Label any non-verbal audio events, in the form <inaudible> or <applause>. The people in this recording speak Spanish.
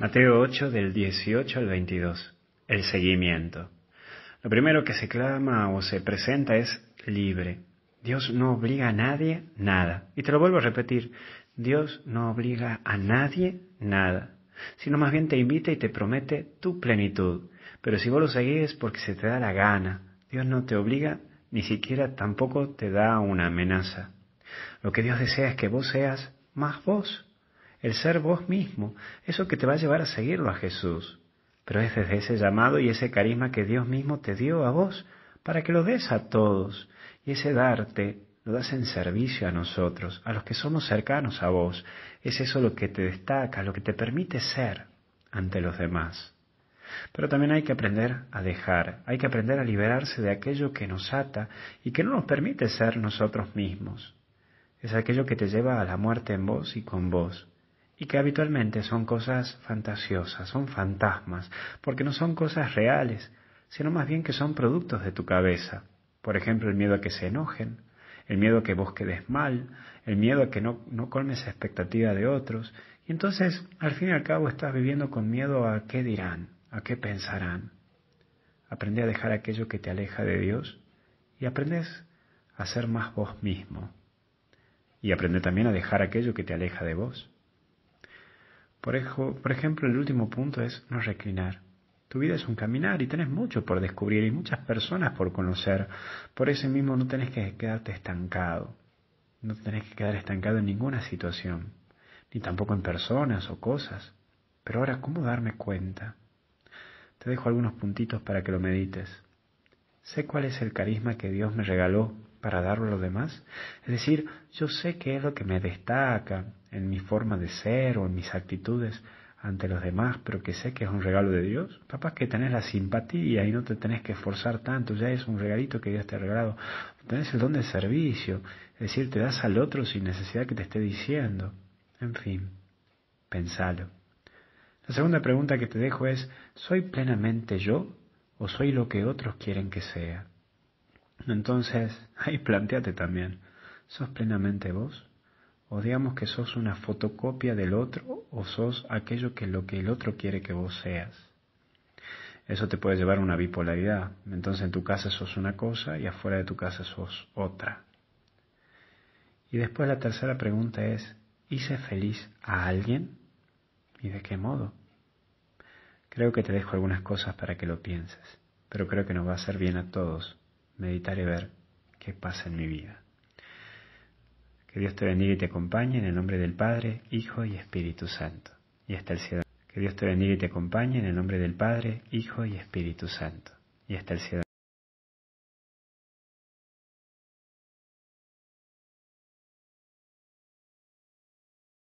Mateo 8 del 18 al 22. El seguimiento. Lo primero que se clama o se presenta es libre. Dios no obliga a nadie nada. Y te lo vuelvo a repetir, Dios no obliga a nadie nada, sino más bien te invita y te promete tu plenitud. Pero si vos lo seguís es porque se te da la gana. Dios no te obliga, ni siquiera tampoco te da una amenaza. Lo que Dios desea es que vos seas más vos, el ser vos mismo, eso que te va a llevar a seguirlo a Jesús. Pero es desde ese llamado y ese carisma que Dios mismo te dio a vos, para que lo des a todos. Y ese darte lo das en servicio a nosotros, a los que somos cercanos a vos. Es eso lo que te destaca, lo que te permite ser ante los demás. Pero también hay que aprender a dejar, hay que aprender a liberarse de aquello que nos ata y que no nos permite ser nosotros mismos. Es aquello que te lleva a la muerte en vos y con vos y que habitualmente son cosas fantasiosas, son fantasmas, porque no son cosas reales, sino más bien que son productos de tu cabeza. Por ejemplo, el miedo a que se enojen, el miedo a que vos quedes mal, el miedo a que no, no colmes la expectativa de otros. Y entonces, al fin y al cabo, estás viviendo con miedo a qué dirán, a qué pensarán. Aprende a dejar aquello que te aleja de Dios y aprendes a ser más vos mismo. Y aprende también a dejar aquello que te aleja de vos. Por, ejemplo, el último punto es no reclinar. Tu vida es un caminar y tenés mucho por descubrir y muchas personas por conocer. Por ese mismo no tenés que quedarte estancado. No tenés que quedar estancado en ninguna situación, ni tampoco en personas o cosas. Pero ahora, ¿cómo darme cuenta? Te dejo algunos puntitos para que lo medites. Sé cuál es el carisma que Dios me regaló para darlo a los demás. Es decir, yo sé qué es lo que me destaca en mi forma de ser o en mis actitudes ante los demás, pero que sé que es un regalo de Dios. es que tenés la simpatía y no te tenés que esforzar tanto, ya es un regalito que Dios te ha regalado. Tenés el don de servicio, es decir, te das al otro sin necesidad que te esté diciendo. En fin, pensalo. La segunda pregunta que te dejo es, ¿soy plenamente yo o soy lo que otros quieren que sea? Entonces, <laughs> ahí planteate también, ¿sos plenamente vos? O digamos que sos una fotocopia del otro o sos aquello que lo que el otro quiere que vos seas. Eso te puede llevar a una bipolaridad. Entonces en tu casa sos una cosa y afuera de tu casa sos otra. Y después la tercera pregunta es, ¿hice feliz a alguien? ¿Y de qué modo? Creo que te dejo algunas cosas para que lo pienses, pero creo que nos va a hacer bien a todos meditar y ver qué pasa en mi vida. Que Dios te bendiga y te acompañe en el nombre del Padre, Hijo y Espíritu Santo. Y hasta el cielo. Que Dios te bendiga y te acompañe en el nombre del Padre, Hijo y Espíritu Santo. Y hasta el cielo.